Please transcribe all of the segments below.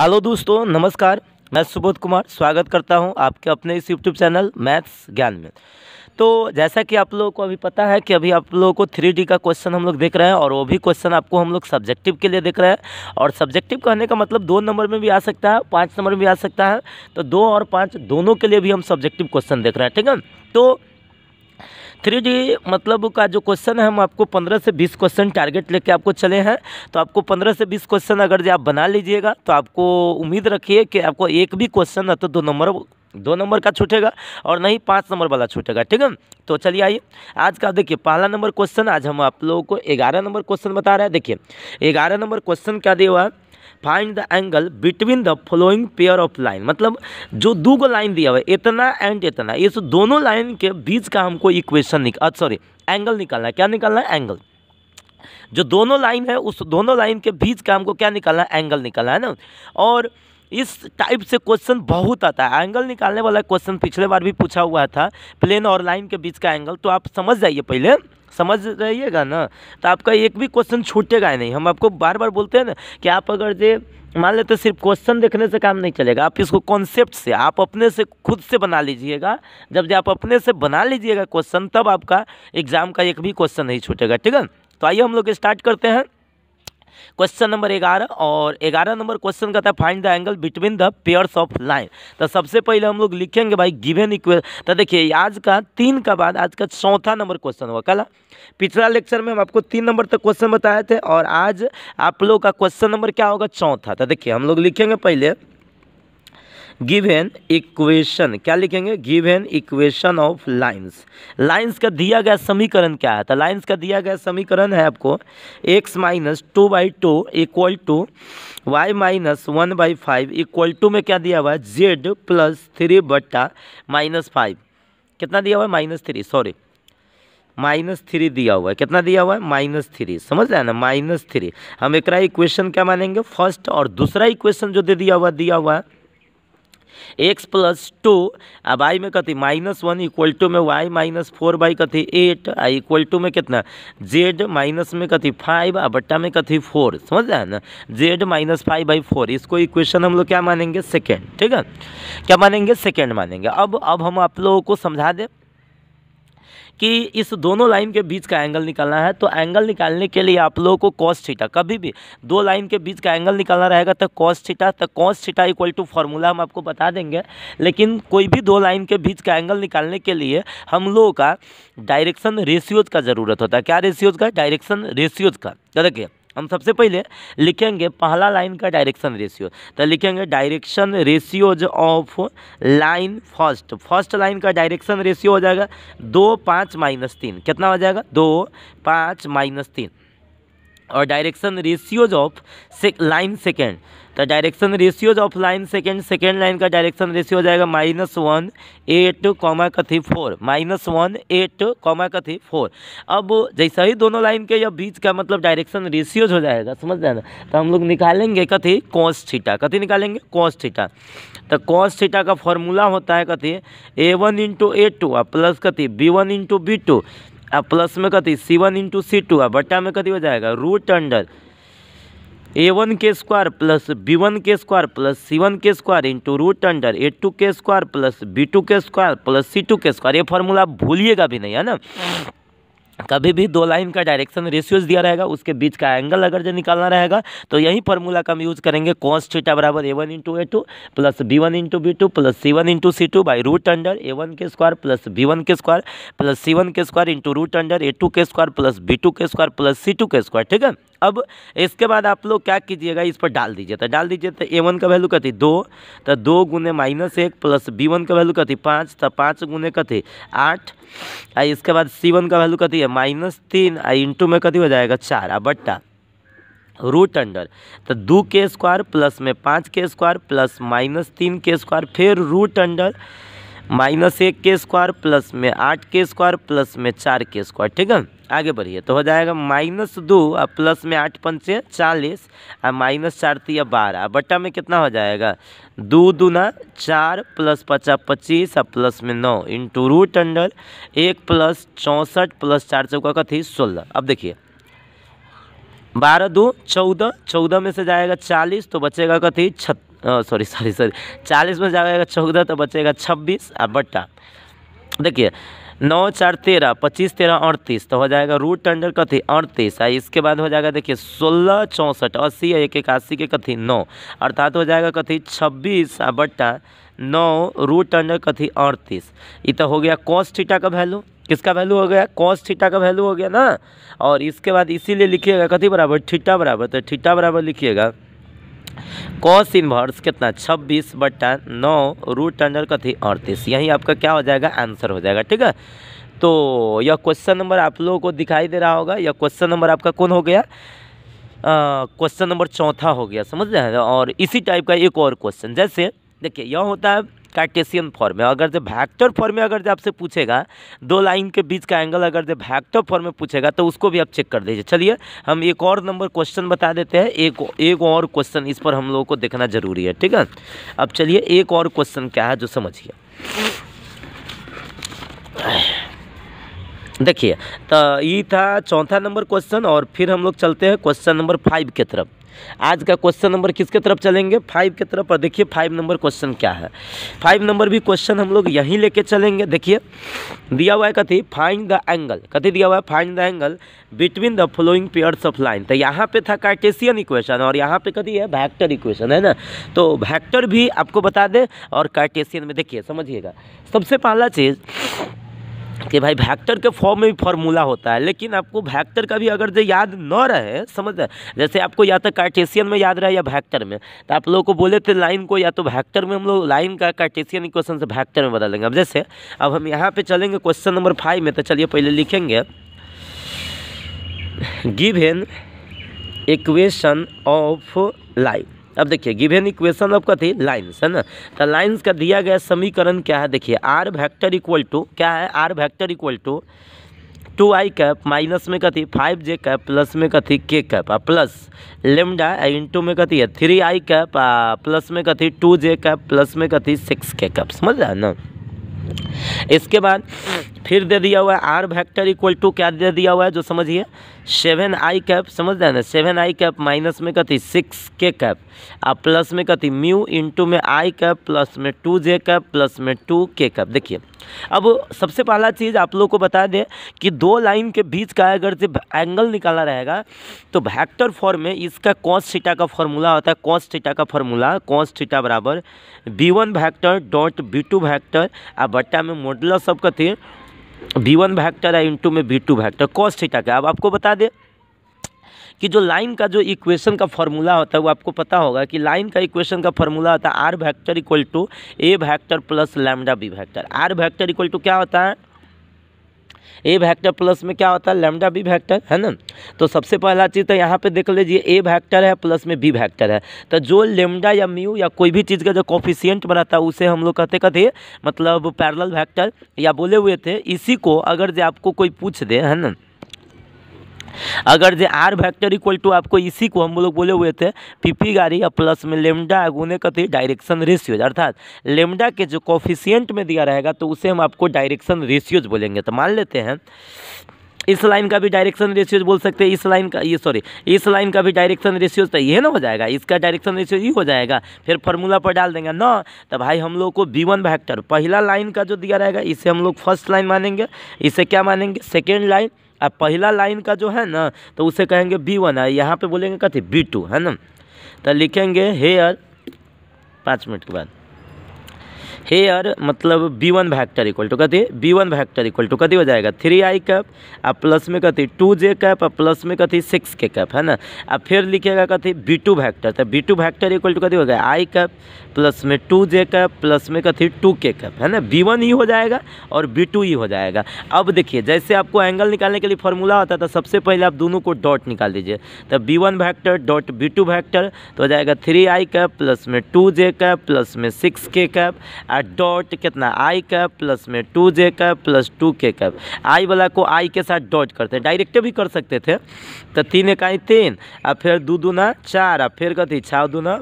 hello दोस्तों नमस्कार मैं सुबोध कुमार स्वागत करता हूं आपके अपने इस यूट्यूब चैनल मैथ्स ज्ञान में तो जैसा कि आप लोगों को अभी पता है कि अभी आप लोगों को थ्री का क्वेश्चन हम लोग देख रहे हैं और वो भी क्वेश्चन आपको हम लोग सब्जेक्टिव के लिए देख रहे हैं और सब्जेक्टिव कहने का मतलब दो नंबर में भी आ सकता है पाँच नंबर में भी आ सकता है तो दो और पाँच दोनों के लिए भी हम सब्जेक्टिव क्वेश्चन देख रहे हैं ठीक है तो थ्री डी मतलब का जो क्वेश्चन है हम आपको पंद्रह से बीस क्वेश्चन टारगेट लेके आपको चले हैं तो आपको पंद्रह से बीस क्वेश्चन अगर जो आप बना लीजिएगा तो आपको उम्मीद रखिए कि आपको एक भी क्वेश्चन ना तो दो नंबर दो नंबर का छूटेगा और नहीं पाँच नंबर वाला छूटेगा ठीक है तो चलिए आइए आज का देखिए पहला नंबर क्वेश्चन आज हम आप लोगों को ग्यारह नंबर क्वेश्चन बता रहे हैं देखिए ग्यारह नंबर क्वेश्चन क्या दिया हुआ है find the angle between the following pair of line मतलब जो दो गो लाइन दिया हुआ है इतना एंड इतना इस दोनों लाइन के बीच का हमको इक्वेशन निकाल सॉरी एंगल निकालना है क्या निकालना है एंगल जो दोनों लाइन है उस दोनों लाइन के बीच का हमको क्या निकालना है एंगल निकालना है ना और इस टाइप से क्वेश्चन बहुत आता है एंगल निकालने वाला क्वेश्चन पिछले बार भी पूछा हुआ था प्लेन और लाइन के बीच का एंगल तो आप समझ जाइए पहले समझ रहिएगा ना तो आपका एक भी क्वेश्चन छूटेगा ही नहीं हम आपको बार बार बोलते हैं ना कि आप अगर जे मान लेते सिर्फ क्वेश्चन देखने से काम नहीं चलेगा आप इसको कॉन्सेप्ट से आप अपने से खुद से बना लीजिएगा जब आप अपने से बना लीजिएगा क्वेश्चन तब आपका एग्ज़ाम का एक भी क्वेश्चन नहीं छूटेगा ठीक है तो आइए हम लोग स्टार्ट करते हैं क्वेश्चन नंबर ग्यारह और ग्यारह नंबर क्वेश्चन कहता है find the angle between the pairs of line तो सबसे पहले हम लोग लिखेंगे भाई गिवेन इक्वेल तो देखिए आज का तीन का बाद आज का चौथा नंबर क्वेश्चन होगा कल पिछला लेक्चर में हम आपको तीन नंबर तक क्वेश्चन बताए थे और आज आप लोग का क्वेश्चन नंबर क्या होगा चौथा तो देखिए हम लोग लिखेंगे पहले एन इक्वेशन क्या लिखेंगे give an equation of lines lines का दिया गया समीकरण क्या है तो लाइन्स का दिया गया समीकरण है आपको x minus two by two equal to y minus one by five equal to में क्या दिया हुआ है जेड प्लस थ्री बट्टा माइनस फाइव कितना दिया हुआ है minus three sorry minus three दिया हुआ है कितना दिया हुआ है माइनस थ्री समझ रहे हैं ना माइनस थ्री हम एक इक्वेशन क्या मानेंगे फर्स्ट और दूसरा इक्वेशन जो दे दिया हुआ दिया हुआ है एक्स प्लस टू आ वाई में कथी माइनस वन इक्वल टू में वाई माइनस फोर बाई कथी एट आ इक्वल टू में कितना जेड माइनस में कथी फाइव आ बट्टा में कथी फोर समझ रहे हैं ना z minus five by four इसको इक्वेशन हम लोग क्या मानेंगे सेकेंड ठीक है क्या मानेंगे सेकेंड मानेंगे अब अब हम आप लोगों को समझा दें कि इस दोनों लाइन के बीच का एंगल निकालना है तो एंगल निकालने के लिए आप लोगों को कॉस छीटा कभी भी दो लाइन के बीच का एंगल निकालना रहेगा तो कॉस छीटा तो कॉस छीटा इक्वल टू फार्मूला हम आपको बता देंगे लेकिन कोई भी दो लाइन के बीच का एंगल निकालने के लिए हम लोगों का डायरेक्शन रेशियोज का ज़रूरत होता है क्या रेशियोज का डायरेक्शन रेशियोज का तो देखिए हम सबसे पहले लिखेंगे पहला लाइन का डायरेक्शन रेशियो तो लिखेंगे direction ratios of line first first line का डायरेक्शन रेशियो हो जाएगा दो पाँच माइनस तीन कितना हो जाएगा दो पाँच माइनस तीन और direction ratios of line second तो direction ratios of line second second line का डायरेक्शन रेशियो हो जाएगा माइनस वन एट कॉमा कथी four minus one eight comma कथी फोर अब जैसा ही दोनों लाइन के या बीच का मतलब डायरेक्शन रेशियोज हो जाएगा समझ जाए ना तो हम लोग निकालेंगे कथी कॉस थीटा कथी निकालेंगे कॉस थीटा तो कॉस थीटा का फॉर्मूला होता है कथी a one into a two plus कथी b one into b two अब प्लस में कथी c one into c two बट्टा में कथी हो जाएगा रूट अंडर ए वन के स्क्वायर प्लस बी वन के स्क्वायर प्लस सी वन के square into root under a two के स्क्वायर प्लस बी टू के स्क्वायर प्लस सी टू के स्क्वायर ये फॉर्मूला भूलिएगा भी नहीं है ना कभी भी दो लाइन का डायरेक्शन रेशियोज दिया रहेगा उसके बीच का एंगल अगर जो निकालना रहेगा तो यही फॉर्मूला का हम यूज करेंगे कॉस थीटा बराबर a one into a two plus b one into b two plus c one into c two by root under a one के स्क्वायर प्लस बी वन के स्क्वायर प्लस सी वन के square into root under a two के square plus b two के square plus c two के square ठीक है अब इसके बाद आप लोग क्या कीजिएगा इस पर डाल दीजिए तो डाल दीजिए तो ए वन का वैल्यू कथी दो तो दो गुने माइनस एक प्लस बी वन का वैल्यू कथी पाँच तो पाँच गुने कथी आठ आ इसके बाद सी वन का वैल्यू कथी है माइनस तीन आ इंटू में कथी हो जाएगा चार आ बट्टा रूट अंडर तो दो के स्क्वायर प्लस में पाँच के स्क्वायर प्लस माइनस तीन के स्क्वायर फिर रूट अंडर माइनस एक के स्क्वायर प्लस में आठ के स्क्वायर प्लस में चार के स्क्वायर ठीक है आगे बढ़िए तो हो जाएगा माइनस दो और प्लस में आठ पंच चालीस आ माइनस चार तीय बारह बट्टा में कितना हो जाएगा दो दूना चार प्लस पचास पच्चीस और प्लस में नौ इंटू रूट अंडर एक प्लस चौंसठ प्लस चार चौका कथी सोलह अब देखिए बारह दो चौदह चौदह में से जाएगा चालीस तो बचेगा कथी छत सॉरी सॉरी सॉरी चालीस में जाएगा चौदह तो बचेगा छब्बीस और बट्टा देखिए नौ चार तेरह पच्चीस तेरह अड़तीस तो हो जाएगा रूट अंडर कथी अड़तीस आई इसके बाद हो जाएगा देखिए सोलह चौंसठ अस्सी एक इक्यासी के कथी नौ अर्थात हो जाएगा कथी छब्बीस बट्टा नौ रूट अंडर कथी अड़तीस ये तो हो गया कॉस थीटा का वैल्यू किसका वैल्यू हो गया कॉस थीटा का वैल्यू हो गया ना और इसके बाद इसीलिए लिखिएगा कथी बराबर थीटा बराबर तो थीटा बराबर लिखिएगा कॉस इन्वर्स कितना छब्बीस बट्टा नौ रूट अंडर का थी अड़तीस यही आपका क्या हो जाएगा आंसर हो जाएगा ठीक है तो यह क्वेश्चन नंबर आप लोगों को दिखाई दे रहा होगा यह क्वेश्चन नंबर आपका कौन हो गया क्वेश्चन नंबर चौथा हो गया समझ रहे हैं और इसी टाइप का एक और क्वेश्चन जैसे देखिए यह होता है कार्टेशियन फॉर्म है अगर जब भैक्टर फॉर्म में अगर जब आपसे पूछेगा दो लाइन के बीच का एंगल अगर जब भैक्टर फॉर्म में पूछेगा तो उसको भी आप चेक कर दीजिए चलिए हम एक और नंबर क्वेश्चन बता देते हैं एक एक और क्वेश्चन इस पर हम लोगों को देखना जरूरी है ठीक है अब चलिए एक और क्वेश्चन क्या है जो समझिए देखिए तो ये था चौथा नंबर क्वेश्चन और फिर हम लोग चलते हैं क्वेश्चन नंबर फाइव की तरफ आज का क्वेश्चन नंबर किसके तरफ चलेंगे फाइव के तरफ और देखिए फाइव नंबर क्वेश्चन क्या है फाइव नंबर भी क्वेश्चन हम लोग यहीं लेके चलेंगे देखिए दिया हुआ है कथी फाइंड द एंगल कथी दिया हुआ है find the angle between the following pairs of line तो यहाँ पे था कार्टेशियन इक्वेशन और यहाँ पे कथी है भैक्टर इक्वेशन है ना तो भैक्टर भी आपको बता दें और कार्टेशियन में देखिए समझिएगा सबसे पहला चीज़ कि भाई वेक्टर के फॉर्म में भी फॉर्मूला होता है लेकिन आपको वेक्टर का भी अगर जो याद न रहे समझ रहे जैसे आपको या तो कार्टेशियन में याद रहे या वेक्टर में तो आप लोगों को बोले थे लाइन को या तो वेक्टर में हम लोग लाइन का कार्टेशियन इक्वेशन से वेक्टर में बदलेंगे अब जैसे अब हम यहाँ पर चलेंगे क्वेश्चन नंबर फाइव में तो चलिए पहले लिखेंगे give an equation of life अब देखिए गिवेन इक्वेशन आपका थी लाइन्स है ना तो लाइन्स का दिया गया समीकरण क्या है देखिए आर वैक्टर इक्वल टू क्या है r vector equal to two i cap minus में कथी फाइव जे कैप प्लस में कथी के कैप आ प्लस लेमडा इंटू में कथी है थ्री आई कैप प्लस में कथी टू जे कैप प्लस में कथी सिक्स के कैप समझ रहा है ना इसके बाद फिर दे दिया हुआ है आर वेक्टर इक्वल टू क्या दे दिया हुआ है जो समझिए सेवन आई कैप समझ रहे ना सेवन आई कैप माइनस में कहती सिक्स के कैप और प्लस में कहती म्यू इंटू में आई कैप प्लस में टू जे कैप प्लस में टू के कैप देखिए अब सबसे पहला चीज़ आप लोग को बता दें कि दो लाइन के बीच का अगर जब एंगल निकाला रहेगा तो वेक्टर फॉर्म में इसका कॉस थीटा का फॉर्मूला होता है कॉस थीटा का फॉर्मूला कॉस थीटा बराबर b one vector dot b two vector अब बट्टा में मॉडलस सब कथी बी वन भैक्टर है इंटू में बी टू भैक्टर कॉस्ट ठीक का अब आपको बता दें कि जो लाइन का जो इक्वेशन का फॉर्मूला होता है वो आपको पता होगा कि लाइन का इक्वेशन का फॉर्मूला होता है r vector equal to a vector plus lambda b vector r vector equal to क्या होता है ए वेक्टर प्लस में क्या होता है लेमडा बी वेक्टर है ना तो सबसे पहला चीज़ तो यहाँ पे देख लीजिए ए वेक्टर है प्लस में बी वेक्टर है तो जो लेमडा या म्यू या कोई भी चीज़ का जो कॉफिशियंट बनाता है उसे हम लोग कहते कहते मतलब पैरल वैक्टर या बोले हुए थे इसी को अगर जो आपको कोई पूछ दे है ना अगर जे आर वैक्टर इक्वल टू आपको इसी को हम लोग बोले हुए थे पीपी गाड़ी या प्लस में लेमडा गुने कति डायरेक्शन रेशियोज अर्थात लेमडा के जो कॉफिशियंट में दिया रहेगा तो उसे हम आपको डायरेक्शन रेशियोज बोलेंगे तो मान लेते हैं इस लाइन का भी डायरेक्शन रेशियोज बोल सकते हैं इस लाइन का ये सॉरी इस लाइन का भी डायरेक्शन रेशियोज तो ये ना हो जाएगा इसका डायरेक्शन रेशियोज ये हो जाएगा फिर फार्मूला पर डाल देंगे ना तो भाई हम लोग को बी वन वैक्टर पहला लाइन का जो दिया रहेगा इसे हम लोग फर्स्ट लाइन मानेंगे इसे क्या मानेंगे सेकेंड लाइन अब पहला लाइन का जो है ना तो उसे कहेंगे बी वन है यहाँ पे बोलेंगे कथी बी टू है ना तो लिखेंगे हेयर पाँच मिनट के बाद हेयर मतलब b one vector equal to कथी b one vector equal to कथी हो जाएगा थ्री आई कैप आप प्लस में कथी टू जे कैप आप प्लस में कथी सिक्स के कैप है ना आप फिर लिखेगा कथी बी टू वैक्टर तो b two vector equal to कथी हो गया आई कैप प्लस में टू जे कैप प्लस में कथी टू के कैप है ना बी वन ही हो जाएगा और बी टू ही हो जाएगा अब देखिए जैसे आपको एंगल निकालने के लिए फॉर्मूला होता था सबसे पहले आप दोनों को डॉट निकाल दीजिए तो b one vector dot b two vector तो हो जाएगा थ्री आई कैप प्लस में टू जे कैप प्लस में सिक्स के कैप डॉट कितना आई कैप प्लस में two j cap plus two k cap i वाला को आई के साथ डॉट करते हैं डायरेक्ट भी कर सकते थे तो तीन इकाई तीन आ फिर दो दूना चार आ फिर कथी छः दूना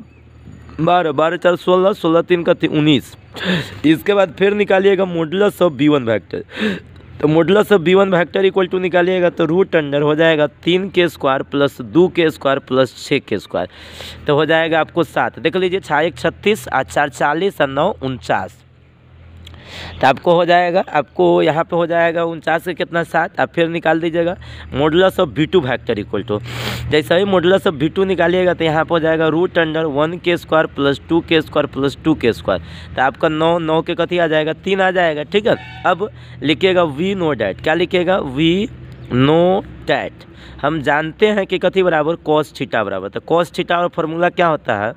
बारह बारह चार सोलह सोलह तीन कथी उन्नीस इसके बाद फिर निकालिएगा मोडल सब बी वन वैक्टर तो modulus of b one vector equal to निकालिएगा तो रूट अंडर हो जाएगा तीन के स्क्वायर प्लस दो के स्क्वायर प्लस छः के स्क्वायर तो हो जाएगा आपको सात देख लीजिए छः एक छत्तीस आ चार चालीस और नौ उनचास तो आपको हो जाएगा आपको यहाँ पे हो जाएगा उनचास का कितना सात आप फिर निकाल दीजिएगा modulus of v two vector equal to जैसे ही मॉडलस ऑफ वी टू निकालिएगा तो यहाँ पर हो जाएगा रूट अंडर वन के स्क्वायर प्लस टू के स्क्वायर प्लस टू के स्क्वायर तो आपका नौ नौ के कथी आ जाएगा तीन आ जाएगा ठीक है अब लिखिएगा वी नो डैट क्या लिखिएगा वी नो डैट हम जानते हैं कि कथी बराबर कॉस छिटा बराबर तो कॉस छिटा और फॉर्मूला क्या होता है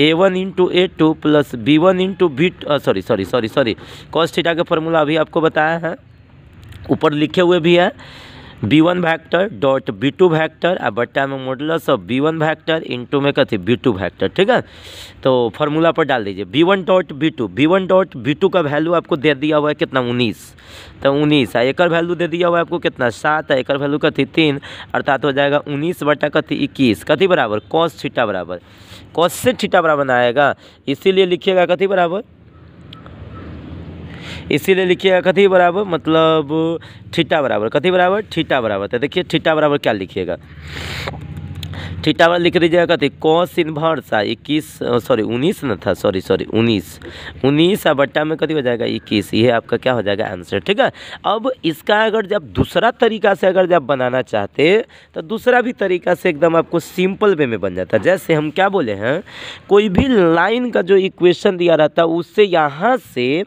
a one into a two plus b one into b sorry sorry sorry sorry cos theta का फॉर्मूला अभी आपको बताया है ऊपर लिखे हुए भी है b one vector dot b two vector आ बट्टा में modulus of b one vector into में कथी बी टू भैक्टर ठीक है तो फॉर्मूला पर डाल दीजिए b one dot b two b one dot b two का वैल्यू आपको दे दिया हुआ है कितना उन्नीस तो उन्नीस है एक वैल्यू दे दिया हुआ है आपको कितना सात है एक वैल्यू कथी तीन अर्थात हो जाएगा उन्नीस बटा कथी इक्कीस कथी बराबर कॉस थीटा बराबर कॉस से थीटा बराबर आएगा इसीलिए लिखिएगा कथी बराबर इसीलिए लिखिएगा कथी बराबर मतलब ठीटा बराबर कथी बराबर ठीटा बराबर तो देखिए ठीटा बराबर क्या लिखिएगा ठीटा बराबर लिख दीजिएगा कथी कॉस इन्वर्स आ इक्कीस सॉरी उन्नीस न था सॉरी सॉरी उन्नीस उन्नीस आ बट्टा में कथी हो जाएगा इक्कीस ये आपका क्या हो जाएगा आंसर ठीक है अब इसका अगर जब दूसरा तरीका से अगर जब बनाना चाहते तो दूसरा भी तरीका से एकदम आपको सिंपल वे में बन जाता जैसे हम क्या बोले हैं कोई भी लाइन का जो इक्वेशन दिया रहता उससे यहाँ से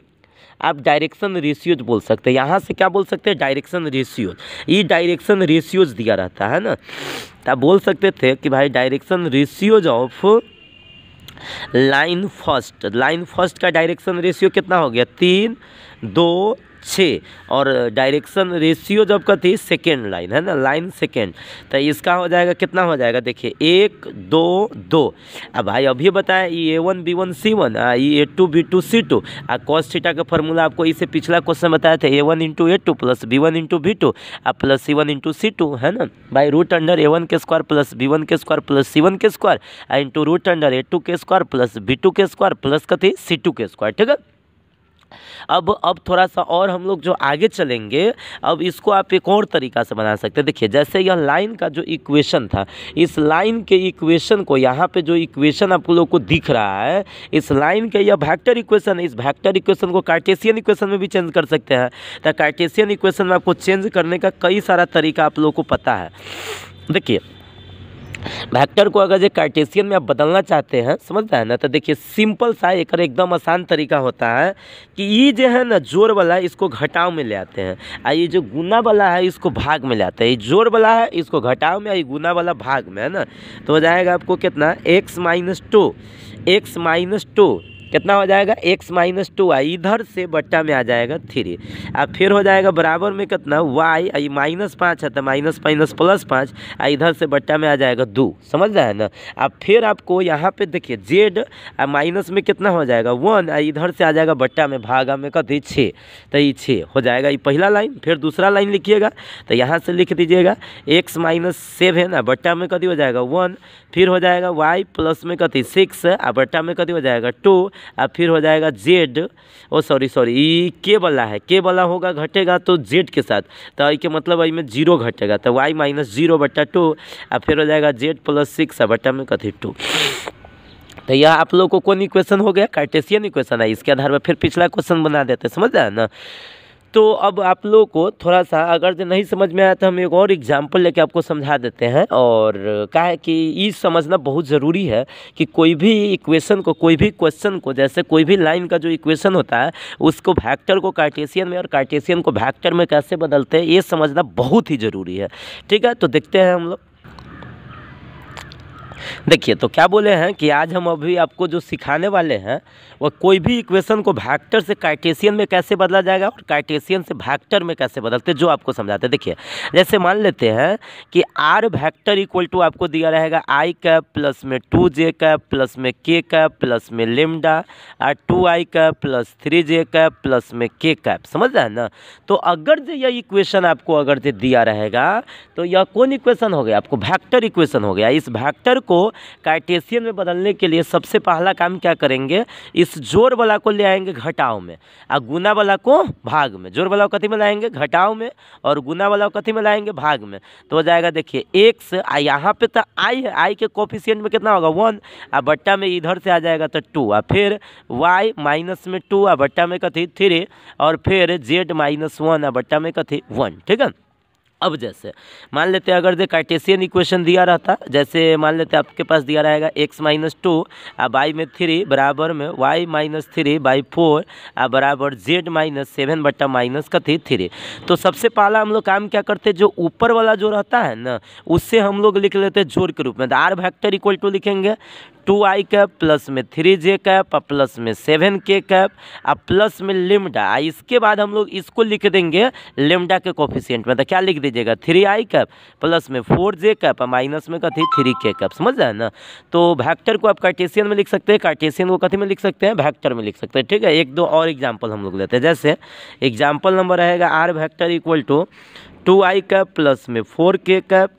आप डायरेक्शन रेशियोज बोल सकते हैं यहाँ से क्या बोल सकते हैं डायरेक्शन रेशियोज ये डायरेक्शन रेशियोज दिया रहता है ना तो आप बोल सकते थे कि भाई direction ratios of line first line first का डायरेक्शन रेशियो कितना हो गया तीन दो छः और डायरेक्शन रेशियो जब का थी सेकेंड लाइन है ना लाइन सेकेंड तो इसका हो जाएगा कितना हो जाएगा देखिए एक दो दो अब भाई अभी बताया ई a one b one c one ई a two b two c two और कॉस थीटा का फॉर्मूला आपको इसे पिछला क्वेश्चन बताया था a one into a two plus b one into b two आ plus c one into c two है ना भाई रूट अंडर ए वन के स्क्वायर प्लस बी वन के स्क्वायर प्लस सी वन के square into root under a two के square plus b two के square plus का थी सी टू के स्क्वायर ठीक है अब अब थोड़ा सा और हम लोग जो आगे चलेंगे अब इसको आप एक और तरीका से बना सकते हैं देखिए जैसे यह लाइन का जो इक्वेशन था इस लाइन के इक्वेशन को यहाँ पे जो इक्वेशन आप लोग को दिख रहा है इस लाइन के यह भैक्टर इक्वेशन इस भैक्टर इक्वेशन को कार्टेशियन इक्वेशन में भी चेंज कर सकते हैं तो कार्टेशियन इक्वेशन में आपको चेंज करने का कई सारा तरीका आप लोग को पता है देखिए वेक्टर को अगर जो कार्टेशियन में आप बदलना चाहते हैं समझ रहे हैं ना तो देखिए सिंपल सा एक एकदम आसान तरीका होता है कि ये जो है ना जोर वाला इसको घटाव में ले आते हैं और ये जो गुना वाला है इसको भाग में ले आते हैं ये जोर वाला है इसको घटाव में ये गुना वाला भाग में है ना तो हो जाएगा आपको कितना x minus two x minus two कितना हो जाएगा एक्स माइनस टू आई इधर से बट्टा में आ जाएगा थ्री अब फिर हो जाएगा बराबर में कितना वाई आई माइनस पाँच है तो माइनस माइनस प्लस पाँच आ इधर से बट्टा में आ जाएगा दो समझ रहे हैं ना अब फिर आपको यहाँ पे देखिए जेड माइनस में कितना हो जाएगा वन आ इधर से आ जाएगा बट्टा में भागा में कथी छः तो ये छः हो जाएगा ये पहला लाइन फिर दूसरा लाइन लिखिएगा तो यहाँ से लिख दीजिएगा एक्स माइनस सेवन आ बट्टा में कथी हो जाएगा वन फिर हो जाएगा वाई प्लस में कथी सिक्स आ बट्टा में कथी हो जाएगा टू और फिर हो जाएगा जेड ओ सॉरी सॉरी ई के वाला है के वाला होगा घटेगा तो जेड के साथ तो आई के मतलब अभी में जीरो घटेगा तो वाई माइनस जीरो बट्टा टू और फिर हो जाएगा जेड प्लस सिक्स बट्टा में कथी टू तो यह आप लोग को कौन इक्वेशन हो गया कार्टेशियन इक्वेशन है इसके आधार पर फिर पिछला क्वेश्चन बना देते समझ रहे ना तो अब आप लोगों को थोड़ा सा अगर जो नहीं समझ में आया तो हम एक और एग्जाम्पल लेके आपको समझा देते हैं और क्या है कि ये समझना बहुत ज़रूरी है कि कोई भी इक्वेशन को कोई भी क्वेश्चन को जैसे कोई भी लाइन का जो इक्वेशन होता है उसको भैक्टर को कार्टेशियन में और कार्टेशियन को भैक्टर में कैसे बदलते हैं ये समझना बहुत ही ज़रूरी है ठीक है तो देखते हैं हम लोग देखिए तो क्या बोले हैं कि आज हम अभी आपको जो सिखाने वाले हैं वह कोई भी इक्वेशन को भैक्टर से कार्टेशियन में कैसे बदला जाएगा और कार्टेशियन से भैक्टर में कैसे बदलते जो आपको समझाते हैं देखिए जैसे मान लेते हैं कि आर भैक्टर इक्वल टू आपको दिया रहेगा आई कैप प्लस में टू जे कैप प्लस में के कैप प्लस में लेमडा और two i cap plus three j cap plus में के कैप समझ रहे हैं ना तो अगर जो यह इक्वेशन आपको अगर दिया रहेगा तो यह कौन इक्वेशन हो गया आपको भैक्टर इक्वेशन हो गया इस भैक्टर को कार्टेशियन में बदलने के लिए सबसे पहला काम क्या करेंगे इस जोर वाला को ले आएंगे घटाव में और गुना वाला को भाग में जोर वाला कथी में लाएंगे घटाव में और गुना वाला कथी में लाएंगे भाग में तो हो जाएगा देखिए एक से यहाँ पे तो आई है आई के कॉफिशियंट में कितना होगा वन आ बट्टा में इधर से आ जाएगा तो टू आ फिर वाई माइनस में टू आ बट्टा में कथी थ्री और फिर जेड माइनस वन आ बट्टा में कथी वन ठीक है अब जैसे मान लेते हैं अगर दे कार्टेशियन इक्वेशन दिया रहता जैसे मान लेते आपके पास दिया रहेगा एक्स माइनस टू और बाई में थ्री बराबर में y minus three by four आ बराबर जेड माइनस सेवन बट्टा माइनस का थी थ्री तो सबसे पहला हम लोग काम क्या करते जो ऊपर वाला जो रहता है ना उससे हम लोग लिख लेते जोड़ के रूप में तो आर वैक्टर इक्वल टू लिखेंगे टू आई कैप प्लस में थ्री जे कैप और प्लस में सेवन के कैप और प्लस में लिमडा इसके बाद हम लोग इसको लिख देंगे लिमडा के कोफिशियंट में तो क्या लिख दीजिएगा थ्री आई कैप प्लस में फोर जे कैप और माइनस में कथी थ्री के कैप समझ रहे हैं ना तो भैक्टर को आप कार्टेशियन में लिख सकते हैं कार्टेशियन को कथी में लिख सकते हैं वैक्टर में लिख सकते हैं ठीक है एक दो और एग्जाम्पल हम लोग लेते हैं जैसे एग्जाम्पल नंबर रहेगा r vector equal to two i cap plus में फोर के कैप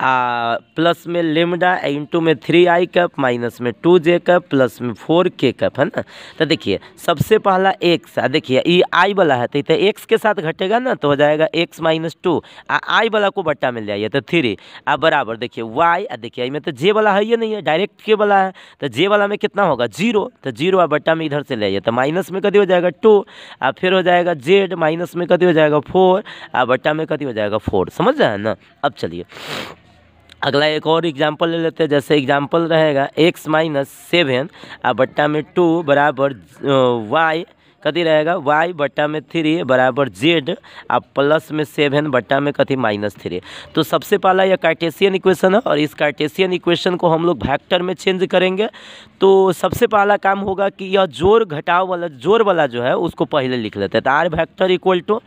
आ, प्लस में लेमडा इंटू में थ्री आई कप माइनस में टू जे कप प्लस में फोर के कप है ना तो देखिए सबसे पहला एक्स देखिए ये आई वाला है तो एक्स के साथ घटेगा ना तो हो जाएगा एक्स माइनस टू आ आई वाला को बट्टा मिल जाइए तो थ्री आ बराबर देखिए वाई आ देखिए इसमें तो जे वाला है ये नहीं है डायरेक्ट के वाला है तो जे वाला में कितना होगा जीरो तो जीरो आ बट्टा में इधर से ले आइए तो माइनस में कभी हो जाएगा टू आ फिर हो जाएगा जेड माइनस में कभी हो जाएगा फोर आ बट्टा में कभी हो जाएगा फोर समझ रहे हैं ना अब चलिए अगला एक और एग्जाम्पल ले लेते हैं जैसे एग्जाम्पल रहेगा एक्स माइनस सेवन आ बट्टा में टू बराबर वाई कति रहेगा वाई बट्टा में थ्री बराबर जेड और प्लस में सेवन बट्टा में कथी माइनस थ्री तो सबसे पहला यह कार्टेशियन इक्वेशन है और इस कार्टेशियन इक्वेशन को हम लोग वैक्टर में चेंज करेंगे तो सबसे पहला काम होगा कि यह जोर घटाव वाला जोर वाला जो है उसको पहले लिख लेते हैं तो आर वैक्टर इक्वल टू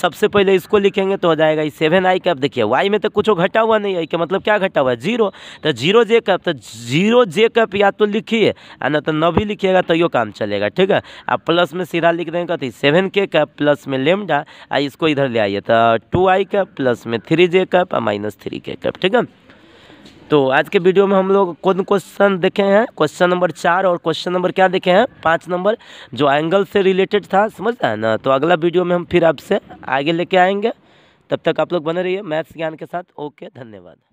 सबसे पहले इसको लिखेंगे तो हो जाएगा ये सेवन आई कैप देखिए वाई में तो कुछ घटा हुआ नहीं है कि मतलब क्या घटा हुआ है जीरो तो जीरो जे कैप तो जीरो जे कैप या तो लिखिए और ना तो न भी लिखिएगा तो यो काम चलेगा ठीक है आप प्लस में सीधा लिख देंगे तो सेवन के कैप प्लस में लेमडा आ इसको इधर ले आइए तो टू आई कैप प्लस में थ्री जे कैप और माइनस थ्री के कैप ठीक है तो आज के वीडियो में हम लोग कौन क्वेश्चन देखे हैं क्वेश्चन नंबर चार और क्वेश्चन नंबर क्या देखे हैं पाँच नंबर जो एंगल से रिलेटेड था समझ रहे हैं ना तो अगला वीडियो में हम फिर आपसे आगे लेके आएंगे तब तक आप लोग बने रहिए मैथ्स ज्ञान के साथ ओके धन्यवाद